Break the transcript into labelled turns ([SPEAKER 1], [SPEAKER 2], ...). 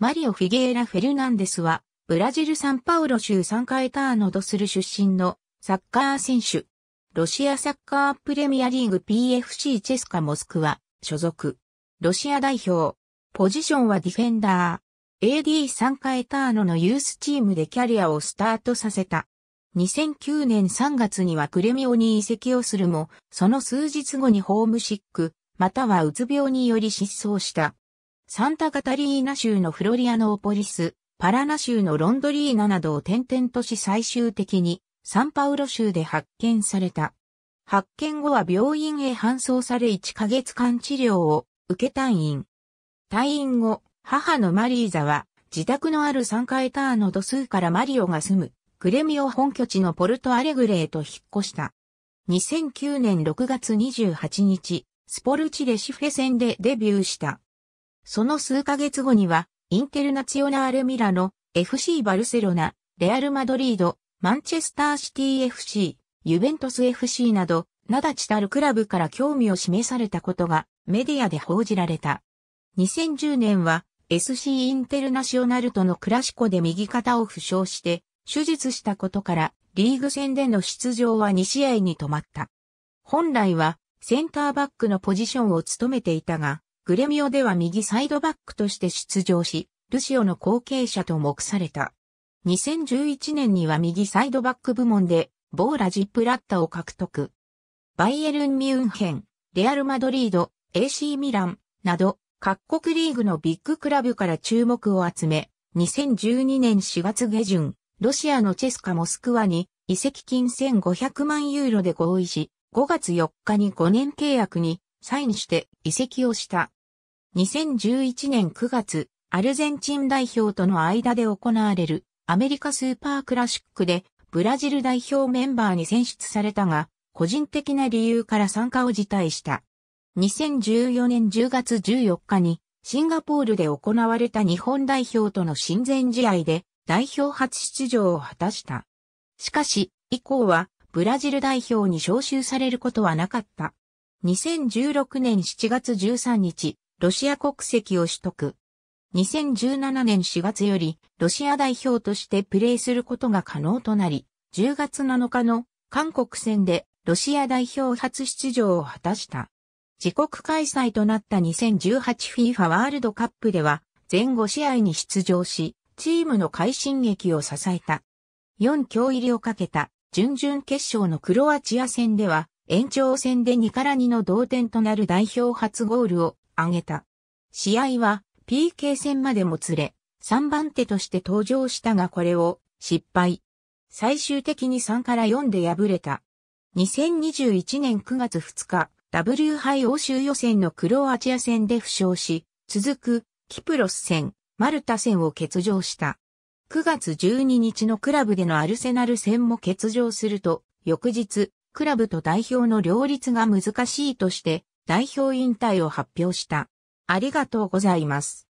[SPEAKER 1] マリオ・フィゲーラ・フェルナンデスは、ブラジル・サンパウロ州サンカエターノドスル出身のサッカー選手。ロシアサッカープレミアリーグ PFC チェスカ・モスクワ所属。ロシア代表。ポジションはディフェンダー。AD サンカエターノのユースチームでキャリアをスタートさせた。2009年3月にはクレミオに移籍をするも、その数日後にホームシック、またはうつ病により失踪した。サンタカタリーナ州のフロリアノーポリス、パラナ州のロンドリーナなどを転々とし最終的にサンパウロ州で発見された。発見後は病院へ搬送され1ヶ月間治療を受け退院。退院後、母のマリーザは自宅のある3階ターの度数からマリオが住むグレミオ本拠地のポルトアレグレへと引っ越した。2009年6月28日、スポルチレシフェ戦でデビューした。その数ヶ月後には、インテルナチオナーレミラノ、FC バルセロナ、レアルマドリード、マンチェスターシティ FC、ユベントス FC など、名立ちたるクラブから興味を示されたことがメディアで報じられた。2010年は SC インテルナショナルとのクラシコで右肩を負傷して手術したことからリーグ戦での出場は2試合に止まった。本来はセンターバックのポジションを務めていたが、グレミオでは右サイドバックとして出場し、ルシオの後継者と目された。2011年には右サイドバック部門で、ボーラ・ジップラッタを獲得。バイエルン・ミュンヘン、レアル・マドリード、AC ミラン、など、各国リーグのビッグクラブから注目を集め、2012年4月下旬、ロシアのチェスカ・モスクワに、移籍金1500万ユーロで合意し、5月4日に5年契約に、サインして移籍をした。2011年9月、アルゼンチン代表との間で行われるアメリカスーパークラシックでブラジル代表メンバーに選出されたが、個人的な理由から参加を辞退した。2014年10月14日にシンガポールで行われた日本代表との親善試合で代表初出場を果たした。しかし、以降はブラジル代表に招集されることはなかった。2016年7月13日、ロシア国籍を取得。2017年4月より、ロシア代表としてプレーすることが可能となり、10月7日の韓国戦でロシア代表初出場を果たした。自国開催となった 2018FIFA ワールドカップでは、全5試合に出場し、チームの快進撃を支えた。4強入りをかけた準々決勝のクロアチア戦では、延長戦で2から2の同点となる代表初ゴールを挙げた。試合は PK 戦までもつれ、3番手として登場したがこれを失敗。最終的に3から4で敗れた。2021年9月2日、W 杯欧州予選のクロアチア戦で負傷し、続くキプロス戦、マルタ戦を欠場した。9月12日のクラブでのアルセナル戦も欠場すると、翌日、クラブと代表の両立が難しいとして、代表引退を発表した。ありがとうございます。